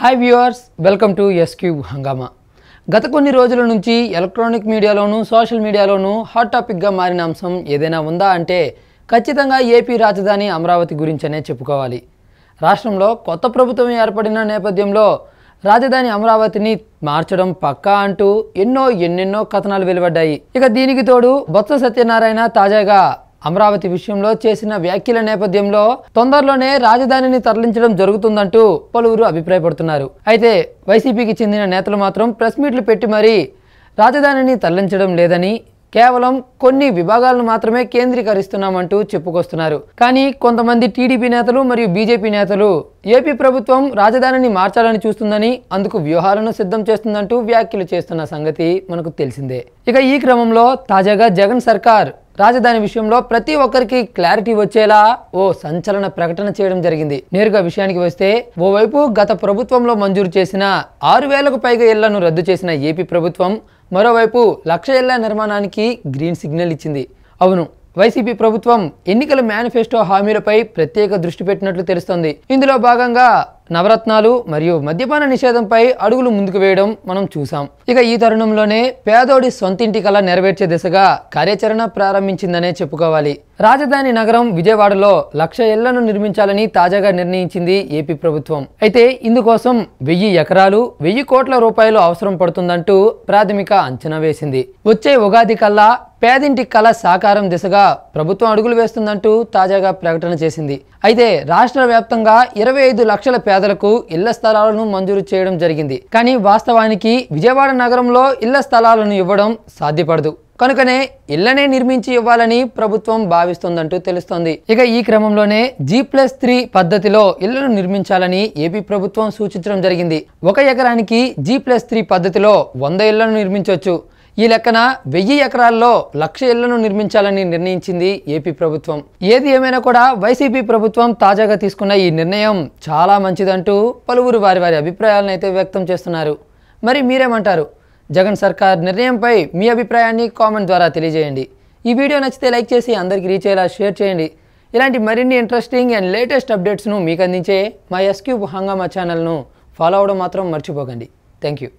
hi viewers welcome to SQ Hungama గత కొన్ని రోజుల నుంచి ఎలక్ట్రానిక్ మీడియాలోనూ సోషల్ మీడియాలోనూ హాట్ టాపిక్గా మారిన అంశం ఏదైనా ఉందా అంటే ఖచ్చితంగా ఏపీ రాజధాని అమరావతి గురించనే చెప్పుకోవాలి రాష్ట్రంలో కొత్త ప్రభుత్వం ఏర్పడిన నేపథ్యంలో రాజధాని అమరావతిని మార్చడం పక్కా అంటూ ఎన్నో ఎన్నెన్నో కథనాలు వెలువడ్డాయి ఇక దీనికి తోడు బొత్స సత్యనారాయణ తాజాగా అమరావతి విషయంలో చేసిన వ్యాఖ్యల నేపథ్యంలో తొందరలోనే రాజధానిని తరలించడం జరుగుతుందంటూ పలువురు అభిప్రాయపడుతున్నారు అయితే వైసీపీకి చెందిన నేతలు మాత్రం ప్రెస్ మీట్లు పెట్టి మరీ రాజధానిని తరలించడం లేదని కేవలం కొన్ని విభాగాలను మాత్రమే కేంద్రీకరిస్తున్నామంటూ చెప్పుకొస్తున్నారు కానీ కొంతమంది టీడీపీ నేతలు మరియు బీజేపీ నేతలు ఏపీ ప్రభుత్వం రాజధానిని మార్చాలని చూస్తుందని అందుకు వ్యూహాలను సిద్ధం చేస్తుందంటూ వ్యాఖ్యలు చేస్తున్న సంగతి మనకు తెలిసిందే ఇక ఈ క్రమంలో తాజాగా జగన్ సర్కార్ రాజధాని విషయంలో ప్రతి ఒక్కరికి క్లారిటీ వచ్చేలా ఓ సంచలన ప్రకటన చేయడం జరిగింది నేరుగా విషయానికి వస్తే ఓవైపు గత ప్రభుత్వంలో మంజూరు చేసిన ఆరు వేలకు పైగా ఇళ్లను రద్దు చేసిన ఏపీ ప్రభుత్వం మరోవైపు లక్ష ఇళ్ల నిర్మాణానికి గ్రీన్ సిగ్నల్ ఇచ్చింది అవును వైసీపీ ప్రభుత్వం ఎన్నికల మేనిఫెస్టో హామీలపై ప్రత్యేక దృష్టి పెట్టినట్లు తెలుస్తోంది ఇందులో భాగంగా నవరత్నాలు మరియు మద్యపాన నిషేధంపై అడుగులు ముందుకు వేయడం మనం చూసాం ఇక ఈ తరుణంలోనే పేదోడి సొంతింటి కళ నెరవేర్చే దిశగా కార్యాచరణ ప్రారంభించిందనే చెప్పుకోవాలి రాజధాని నగరం విజయవాడలో లక్ష ఇళ్లను నిర్మించాలని తాజాగా నిర్ణయించింది ఏపీ ప్రభుత్వం అయితే ఇందుకోసం వెయ్యి ఎకరాలు వెయ్యి కోట్ల రూపాయలు అవసరం పడుతుందంటూ ప్రాథమిక అంచనా వేసింది వచ్చే ఉగాది కల్లా పేదింటి కళ సాకారం దిశగా ప్రభుత్వం అడుగులు వేస్తుందంటూ తాజాగా ప్రకటన చేసింది అయితే రాష్ట్ర వ్యాప్తంగా ఇరవై ఐదు లక్షల పేదలకు ఇళ్ల స్థలాలను మంజూరు చేయడం జరిగింది కానీ వాస్తవానికి విజయవాడ నగరంలో ఇళ్ల స్థలాలను ఇవ్వడం సాధ్యపడదు కనుకనే ఇళ్లనే నిర్మించి ఇవ్వాలని ప్రభుత్వం భావిస్తోందంటూ తెలుస్తోంది ఇక ఈ క్రమంలోనే జీ ప్లస్ త్రీ పద్ధతిలో ఇళ్లను నిర్మించాలని ఏపీ ప్రభుత్వం సూచించడం జరిగింది ఒక ఎకరానికి జీ ప్లస్ త్రీ పద్ధతిలో వంద ఇళ్లను నిర్మించవచ్చు ఈ లెక్కన వెయ్యి ఎకరాల్లో లక్ష ఇళ్లను నిర్మించాలని నిర్ణయించింది ఏపీ ప్రభుత్వం ఏది ఏమైనా కూడా వైసీపీ ప్రభుత్వం తాజాగా తీసుకున్న ఈ నిర్ణయం చాలా మంచిదంటూ పలువురు వారి వారి అభిప్రాయాలను అయితే వ్యక్తం చేస్తున్నారు మరి మీరేమంటారు జగన్ సర్కార్ నిర్ణయంపై మీ అభిప్రాయాన్ని కామెంట్ ద్వారా తెలియజేయండి ఈ వీడియో నచ్చితే లైక్ చేసి అందరికీ రీచ్ అయ్యేలా షేర్ చేయండి ఇలాంటి మరిన్ని ఇంట్రెస్టింగ్ అండ్ లేటెస్ట్ అప్డేట్స్ను మీకు అందించే మా ఎస్క్యూబ్ హంగామా ఛానల్ను ఫాలో అవడం మాత్రం మర్చిపోకండి థ్యాంక్ యూ